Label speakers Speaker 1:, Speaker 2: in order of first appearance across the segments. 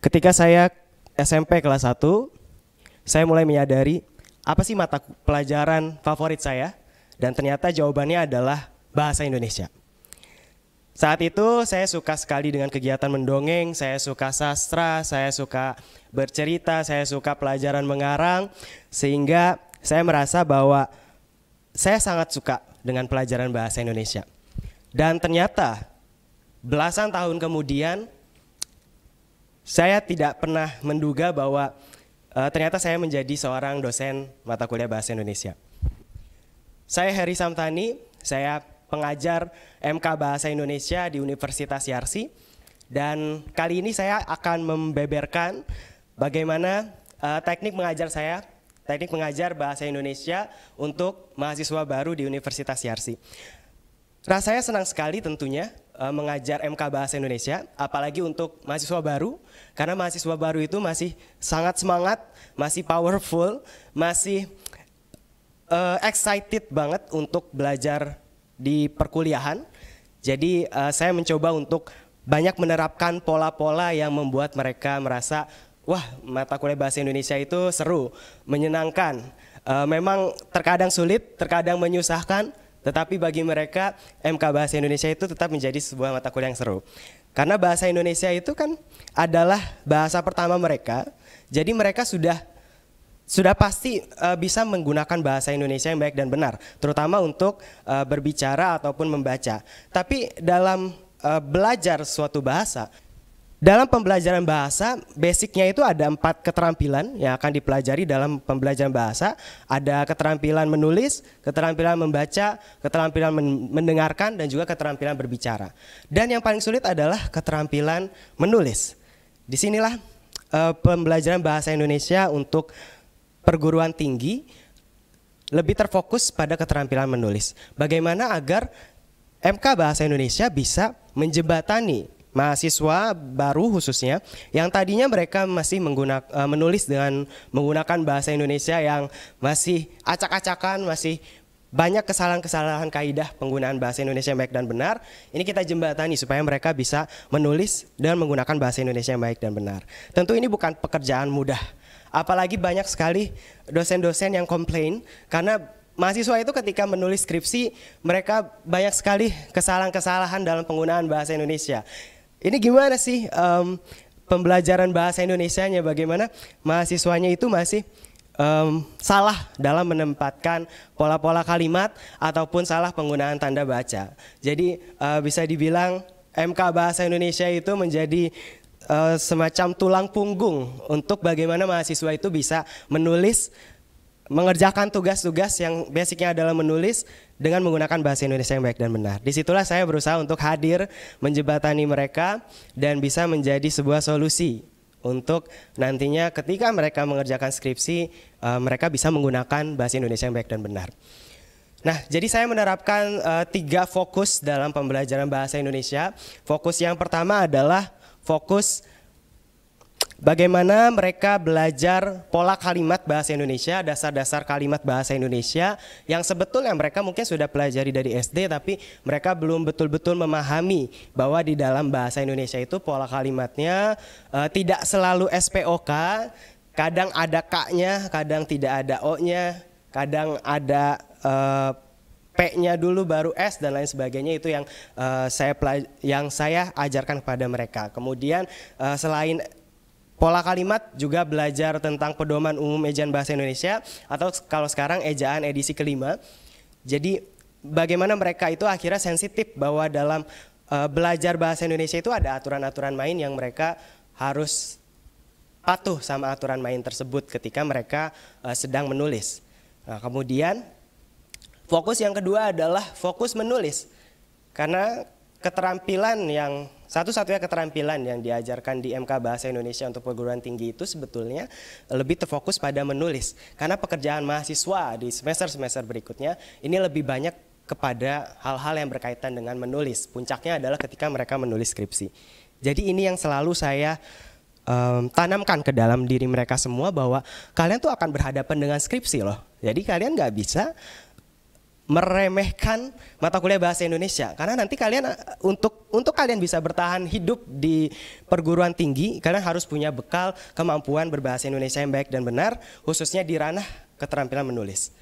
Speaker 1: Ketika saya SMP kelas 1, saya mulai menyadari apa sih mata pelajaran favorit saya dan ternyata jawabannya adalah bahasa Indonesia. Saat itu saya suka sekali dengan kegiatan mendongeng, saya suka sastra, saya suka bercerita, saya suka pelajaran mengarang sehingga saya merasa bahwa saya sangat suka dengan pelajaran bahasa Indonesia. Dan ternyata belasan tahun kemudian saya tidak pernah menduga bahwa uh, ternyata saya menjadi seorang dosen mata kuliah Bahasa Indonesia. Saya Heri Samtani, saya pengajar MK Bahasa Indonesia di Universitas Yarsi dan kali ini saya akan membeberkan bagaimana uh, teknik mengajar saya teknik mengajar bahasa Indonesia untuk mahasiswa baru di Universitas Yarsi. Rasanya senang sekali tentunya Eh, mengajar MK Bahasa Indonesia, apalagi untuk mahasiswa baru, karena mahasiswa baru itu masih sangat semangat, masih powerful, masih uh, excited banget untuk belajar di perkuliahan. Jadi uh, saya mencoba untuk banyak menerapkan pola-pola yang membuat mereka merasa wah mata kuliah bahasa Indonesia itu seru, menyenangkan. Uh, memang terkadang sulit, terkadang menyusahkan, tetapi bagi mereka MK Bahasa Indonesia itu tetap menjadi sebuah mata kuliah yang seru. Karena bahasa Indonesia itu kan adalah bahasa pertama mereka. Jadi mereka sudah sudah pasti uh, bisa menggunakan bahasa Indonesia yang baik dan benar, terutama untuk uh, berbicara ataupun membaca. Tapi dalam uh, belajar suatu bahasa dalam pembelajaran bahasa, basicnya itu ada empat keterampilan yang akan dipelajari dalam pembelajaran bahasa. Ada keterampilan menulis, keterampilan membaca, keterampilan mendengarkan, dan juga keterampilan berbicara. Dan yang paling sulit adalah keterampilan menulis. Disinilah uh, pembelajaran bahasa Indonesia untuk perguruan tinggi lebih terfokus pada keterampilan menulis. Bagaimana agar MK Bahasa Indonesia bisa menjembatani mahasiswa baru khususnya yang tadinya mereka masih menggunakan eh, menulis dengan menggunakan bahasa Indonesia yang masih acak-acakan, masih banyak kesalahan-kesalahan kaidah penggunaan bahasa Indonesia yang baik dan benar. Ini kita jembatani supaya mereka bisa menulis dan menggunakan bahasa Indonesia yang baik dan benar. Tentu ini bukan pekerjaan mudah. Apalagi banyak sekali dosen-dosen yang komplain karena mahasiswa itu ketika menulis skripsi mereka banyak sekali kesalahan-kesalahan dalam penggunaan bahasa Indonesia. Ini gimana sih um, pembelajaran bahasa Indonesia-nya? Bagaimana mahasiswanya itu masih um, salah dalam menempatkan pola-pola kalimat ataupun salah penggunaan tanda baca. Jadi uh, bisa dibilang MK Bahasa Indonesia itu menjadi uh, semacam tulang punggung untuk bagaimana mahasiswa itu bisa menulis mengerjakan tugas-tugas yang basicnya adalah menulis dengan menggunakan bahasa Indonesia yang baik dan benar. Disitulah saya berusaha untuk hadir, menjebatani mereka, dan bisa menjadi sebuah solusi untuk nantinya ketika mereka mengerjakan skripsi, uh, mereka bisa menggunakan bahasa Indonesia yang baik dan benar. Nah, jadi saya menerapkan uh, tiga fokus dalam pembelajaran bahasa Indonesia. Fokus yang pertama adalah fokus bagaimana mereka belajar pola kalimat bahasa Indonesia, dasar-dasar kalimat bahasa Indonesia yang sebetulnya mereka mungkin sudah pelajari dari SD tapi mereka belum betul-betul memahami bahwa di dalam bahasa Indonesia itu pola kalimatnya uh, tidak selalu SPOK, kadang ada K-nya, kadang tidak ada O-nya, kadang ada uh, P-nya dulu baru S dan lain sebagainya itu yang uh, saya yang saya ajarkan kepada mereka. Kemudian uh, selain Pola kalimat juga belajar tentang pedoman umum ejaan bahasa Indonesia atau kalau sekarang ejaan edisi kelima. Jadi bagaimana mereka itu akhirnya sensitif bahwa dalam uh, belajar bahasa Indonesia itu ada aturan-aturan main yang mereka harus patuh sama aturan main tersebut ketika mereka uh, sedang menulis. Nah, kemudian fokus yang kedua adalah fokus menulis. Karena keterampilan yang satu-satunya keterampilan yang diajarkan di MK Bahasa Indonesia untuk perguruan tinggi itu sebetulnya lebih terfokus pada menulis. Karena pekerjaan mahasiswa di semester-semester berikutnya ini lebih banyak kepada hal-hal yang berkaitan dengan menulis. Puncaknya adalah ketika mereka menulis skripsi. Jadi ini yang selalu saya um, tanamkan ke dalam diri mereka semua bahwa kalian tuh akan berhadapan dengan skripsi loh. Jadi kalian nggak bisa meremehkan mata kuliah bahasa Indonesia karena nanti kalian eh, untuk untuk kalian bisa bertahan hidup di perguruan tinggi kalian harus punya bekal kemampuan berbahasa Indonesia yang baik dan benar khususnya di ranah keterampilan menulis.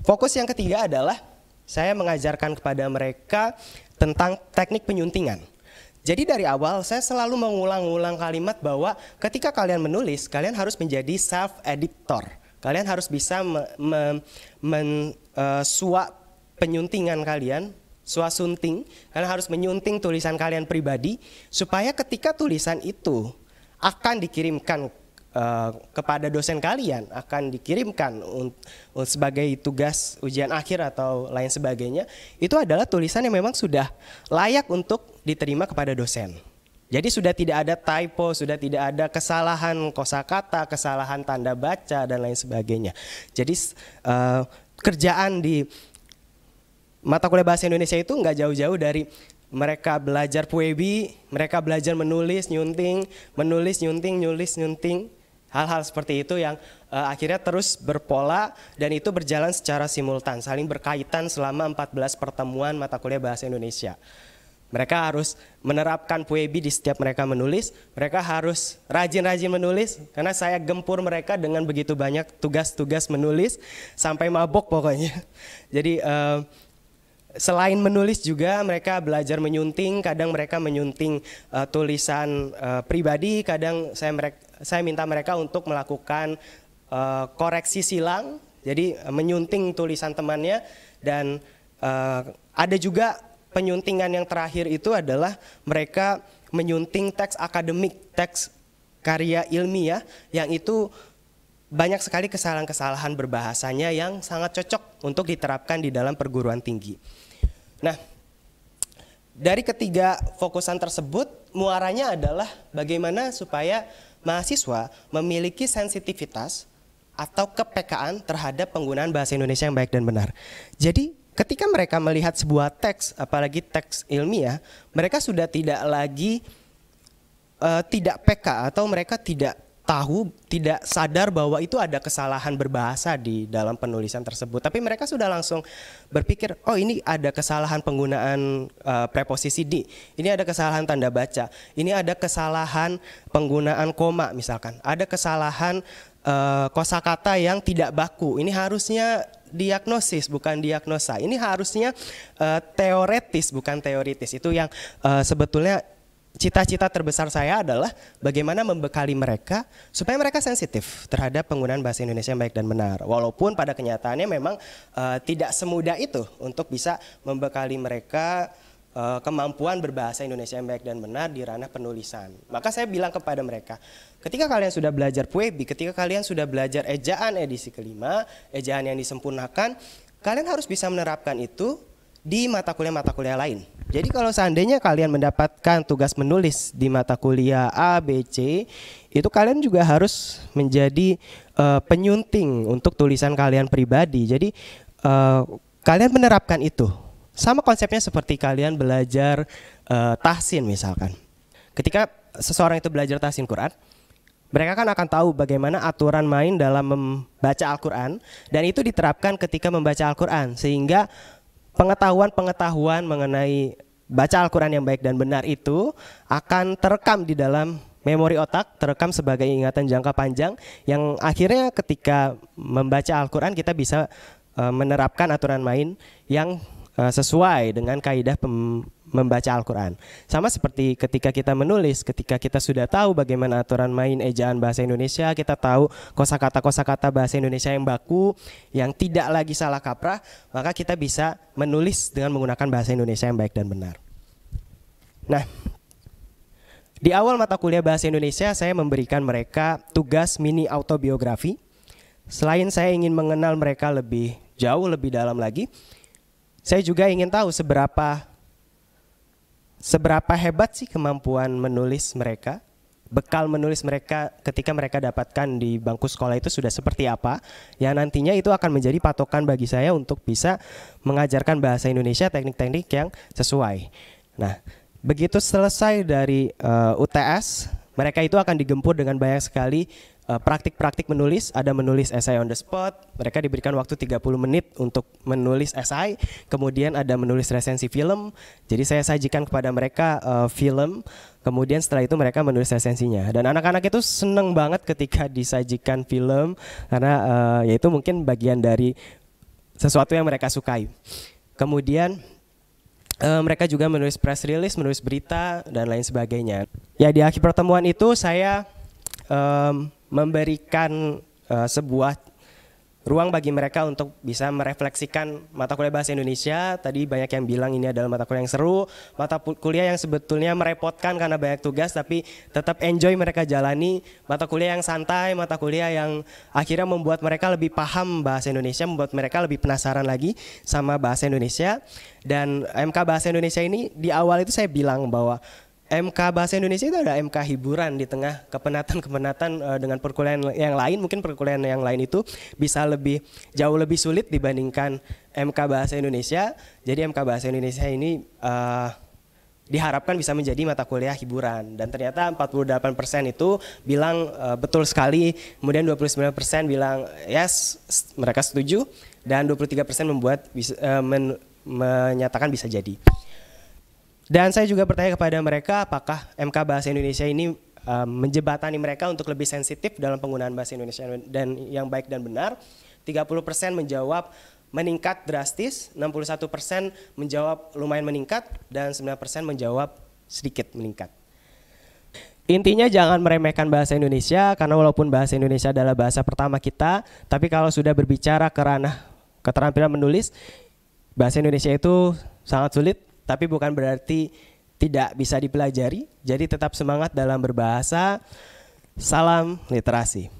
Speaker 1: Fokus yang ketiga adalah saya mengajarkan kepada mereka tentang teknik penyuntingan. Jadi dari awal saya selalu mengulang-ulang kalimat bahwa ketika kalian menulis kalian harus menjadi self editor. Kalian harus bisa me, me, men, uh, eh, suap penyuntingan kalian, sunting, kalian harus menyunting tulisan kalian pribadi supaya ketika tulisan itu akan dikirimkan uh, kepada dosen kalian, akan dikirimkan sebagai tugas ujian akhir atau lain sebagainya, itu adalah tulisan yang memang sudah layak untuk diterima kepada dosen. Jadi sudah tidak ada typo, sudah tidak ada kesalahan kosakata, kesalahan tanda baca dan lain sebagainya. Jadi uh, kerjaan di mata kuliah bahasa Indonesia itu nggak jauh-jauh dari mereka belajar puebi, mereka belajar menulis, nyunting, menulis, nyunting, nyulis, nyunting. Hal-hal seperti itu yang uh, akhirnya terus berpola dan itu berjalan secara simultan, saling berkaitan selama 14 pertemuan mata kuliah bahasa Indonesia. Mereka harus menerapkan puebi di setiap mereka menulis. Mereka harus rajin-rajin menulis karena saya gempur mereka dengan begitu banyak tugas-tugas menulis sampai mabok pokoknya. Jadi eh, selain menulis juga mereka belajar menyunting kadang mereka menyunting eh, tulisan eh, pribadi kadang saya mereka, saya minta mereka untuk melakukan koreksi silang jadi menyunting tulisan temannya dan ada juga penyuntingan yang terakhir itu adalah mereka menyunting teks akademik, teks karya ilmiah yang itu banyak sekali kesalahan-kesalahan berbahasanya yang sangat cocok untuk diterapkan di dalam perguruan tinggi. Nah, dari ketiga fokusan tersebut, muaranya adalah bagaimana supaya mahasiswa memiliki sensitivitas atau kepekaan terhadap penggunaan bahasa Indonesia yang baik dan benar. Jadi ketika mereka melihat sebuah teks, apalagi teks ilmiah, mereka sudah tidak lagi uh, tidak PK atau mereka tidak tahu, tidak sadar bahwa itu ada kesalahan berbahasa di dalam penulisan tersebut. Tapi mereka sudah langsung berpikir, oh ini ada kesalahan penggunaan uh, preposisi di, ini ada kesalahan tanda baca, ini ada kesalahan penggunaan koma misalkan, ada kesalahan uh, kosakata yang tidak baku. Ini harusnya diagnosis bukan diagnosa. Ini harusnya uh, eh, teoretis bukan teoritis. Itu yang uh, sebetulnya cita-cita terbesar saya adalah bagaimana membekali mereka supaya mereka sensitif terhadap penggunaan bahasa Indonesia yang baik dan benar. Walaupun pada kenyataannya memang uh, tidak semudah itu untuk bisa membekali mereka Eh, kemampuan berbahasa Indonesia yang baik dan benar di ranah penulisan. Maka saya bilang kepada mereka, ketika kalian sudah belajar puebi, ketika kalian sudah belajar ejaan edisi kelima, ejaan yang disempurnakan, kalian harus bisa menerapkan itu di mata kuliah-mata kuliah lain. Jadi kalau seandainya kalian mendapatkan tugas menulis di mata kuliah A, B, C, itu kalian juga harus menjadi uh, penyunting untuk tulisan kalian pribadi. Jadi uh, kalian menerapkan itu sama konsepnya seperti kalian belajar uh, tahsin misalkan. Ketika seseorang itu belajar tahsin Quran, mereka kan akan tahu bagaimana aturan main dalam membaca Al-Quran dan itu diterapkan ketika membaca Al-Quran sehingga pengetahuan-pengetahuan mengenai baca Al-Quran yang baik dan benar itu akan terekam di dalam memori otak, terekam sebagai ingatan jangka panjang yang akhirnya ketika membaca Al-Quran kita bisa eh, menerapkan aturan main yang Eh, sesuai dengan kaidah membaca Al-Quran. Sama seperti ketika kita menulis, ketika kita sudah tahu bagaimana aturan main ejaan bahasa Indonesia, kita tahu kosakata kosakata bahasa Indonesia yang baku, yang tidak lagi salah kaprah, maka kita bisa menulis dengan menggunakan bahasa Indonesia yang baik dan benar. Nah, di awal mata kuliah bahasa Indonesia saya memberikan mereka tugas mini autobiografi. Selain saya ingin mengenal mereka lebih jauh, lebih dalam lagi, saya juga ingin tahu seberapa seberapa hebat sih kemampuan menulis mereka, bekal menulis mereka ketika mereka dapatkan di bangku sekolah itu sudah seperti apa, yang nantinya itu akan menjadi patokan bagi saya untuk bisa mengajarkan bahasa Indonesia teknik-teknik yang sesuai. Nah, begitu selesai dari uh, eh, UTS, mereka itu akan digempur dengan banyak sekali Eh, praktik-praktik menulis, ada menulis esai on the spot, mereka diberikan waktu 30 menit untuk menulis esai, kemudian ada menulis resensi film, jadi saya sajikan kepada mereka uh, film, kemudian setelah itu mereka menulis resensinya. Dan anak-anak itu seneng banget ketika disajikan film, karena uh, eh, yaitu mungkin bagian dari sesuatu yang mereka sukai. Kemudian uh, mereka juga menulis press release, menulis berita, dan lain sebagainya. Ya di akhir pertemuan itu saya... Um, memberikan uh, sebuah ruang bagi mereka untuk bisa merefleksikan mata kuliah bahasa Indonesia. Tadi banyak yang bilang ini adalah mata kuliah yang seru, mata kuliah yang sebetulnya merepotkan karena banyak tugas tapi tetap enjoy mereka jalani, mata kuliah yang santai, mata kuliah yang akhirnya membuat mereka lebih paham bahasa Indonesia, membuat mereka lebih penasaran lagi sama bahasa Indonesia. Dan MK Bahasa Indonesia ini di awal itu saya bilang bahwa MK Bahasa Indonesia itu ada MK hiburan di tengah kepenatan-kepenatan uh, dengan perkuliahan yang lain. Mungkin perkuliahan yang lain itu bisa lebih jauh lebih sulit dibandingkan MK Bahasa Indonesia. Jadi MK Bahasa Indonesia ini uh, diharapkan bisa menjadi mata kuliah hiburan dan ternyata 48% itu bilang uh, betul sekali, kemudian 29% bilang yes, mereka setuju dan 23% membuat bisa, uh, men, menyatakan bisa jadi. Dan saya juga bertanya kepada mereka apakah MK Bahasa Indonesia ini um, eh, menjebatani mereka untuk lebih sensitif dalam penggunaan bahasa Indonesia dan yang baik dan benar. 30% menjawab meningkat drastis, 61% menjawab lumayan meningkat dan 9% menjawab sedikit meningkat. Intinya jangan meremehkan bahasa Indonesia karena walaupun bahasa Indonesia adalah bahasa pertama kita, tapi kalau sudah berbicara ke ranah keterampilan menulis, bahasa Indonesia itu sangat sulit tapi bukan berarti tidak bisa dipelajari. Jadi tetap semangat dalam berbahasa. Salam literasi.